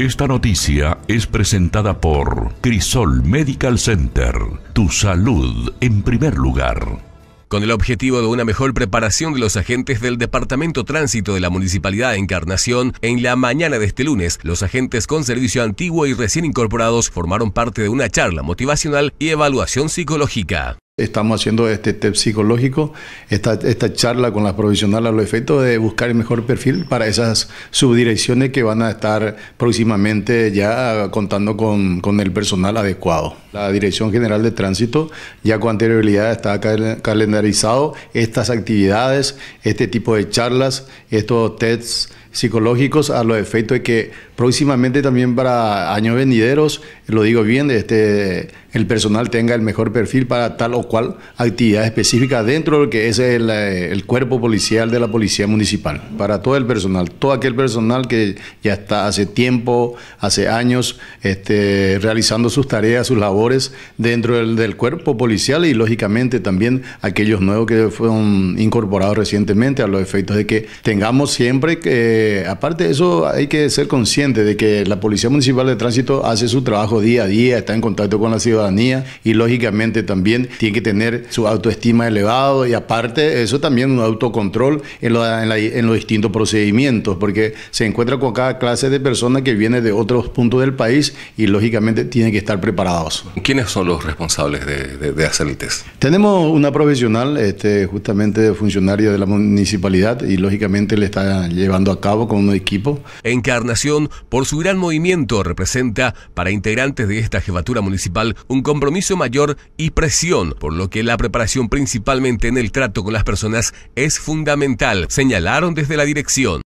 Esta noticia es presentada por Crisol Medical Center, tu salud en primer lugar. Con el objetivo de una mejor preparación de los agentes del Departamento Tránsito de la Municipalidad de Encarnación, en la mañana de este lunes, los agentes con servicio antiguo y recién incorporados formaron parte de una charla motivacional y evaluación psicológica estamos haciendo este test psicológico, esta, esta charla con las profesionales a los efectos de buscar el mejor perfil para esas subdirecciones que van a estar próximamente ya contando con el personal adecuado. La Dirección General de Tránsito ya con anterioridad está calendarizado estas actividades, este tipo de charlas, estos test psicológicos a los efectos de que próximamente también para años venideros, lo digo bien, este, el personal tenga el mejor perfil para tal o cual actividad específica dentro de lo que es el, eh, cuerpo policial de la Policía Municipal. Para todo el personal, todo aquel personal que ya está hace tiempo, hace años, este, realizando sus tareas, sus labores dentro del, cuerpo policial y lógicamente también aquellos nuevos que fueron incorporados recientemente a los efectos de que tengamos siempre que, aparte de eso, hay que ser consciente de que la Policía Municipal de Tránsito hace su trabajo día a día, está en contacto con la ciudadanía y lógicamente también tiene que tener su autoestima elevado y aparte eso también un autocontrol en, en los distintos procedimientos, porque se encuentra con cada clase de personas que viene de otros puntos del país y lógicamente tienen que estar preparados. ¿Quiénes son los responsables de, hacer el test? Tenemos una profesional, este, justamente funcionaria de la municipalidad, y lógicamente le está llevando a cabo con un equipo. Encarnación, por su gran movimiento, representa para integrantes de esta jefatura municipal un compromiso mayor y presión, por lo que la preparación principalmente en el trato con las personas es fundamental, señalaron desde la dirección.